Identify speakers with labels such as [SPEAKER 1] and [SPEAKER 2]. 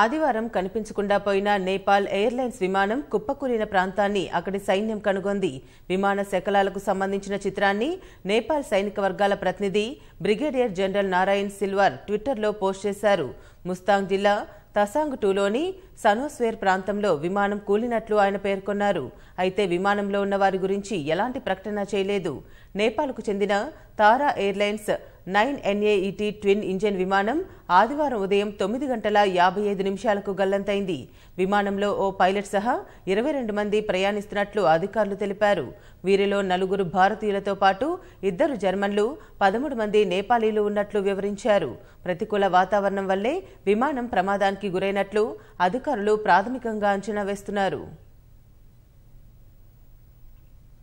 [SPEAKER 1] ఆదివారం కనిపించకుండా పోయిన నేపాల్ ఎయిర్లైన్స్ విమానం కుప్పకూలిన ప్రాంతాన్ని అక్కడి సైన్యం కనుగొంది విమాన శకలాలకు సంబంధించిన చిత్రాన్ని నేపాల్ సైనిక వర్గాల ప్రతినిధి బ్రిగేడియర్ జనరల్ నారాయణ్ సిల్వర్ ట్విట్టర్లో పోస్ట్ చేశారు ముస్తాంగ్ జిల్లా తసాంగ్ టూలోని సనోస్వేర్ ప్రాంతంలో విమానం కూలినట్లు ఆయన పేర్కొన్నారు అయితే విమానంలో ఉన్న వారి గురించి ఎలాంటి ప్రకటన చేయలేదు నేపాల్కు చెందిన Tara airlines nine NAET twin engine విమానం ఆదివారం ఉదయం తొమ్మిది గంటల యాభై ఐదు నిమిషాలకు గల్లంతైంది విమానంలో ఓ పైలట్ సహా ఇరవై రెండు మంది ప్రయాణిస్తున్నట్లు అధికారులు తెలిపారు వీరిలో నలుగురు భారతీయులతో పాటు ఇద్దరు జర్మన్లు పదమూడు మంది నేపాలీలు ఉన్నట్లు వివరించారు ప్రతికూల వాతావరణం వల్లే విమానం ప్రమాదానికి గురైనట్లు అధికారులు ప్రాథమికంగా అంచనా వేస్తున్నారు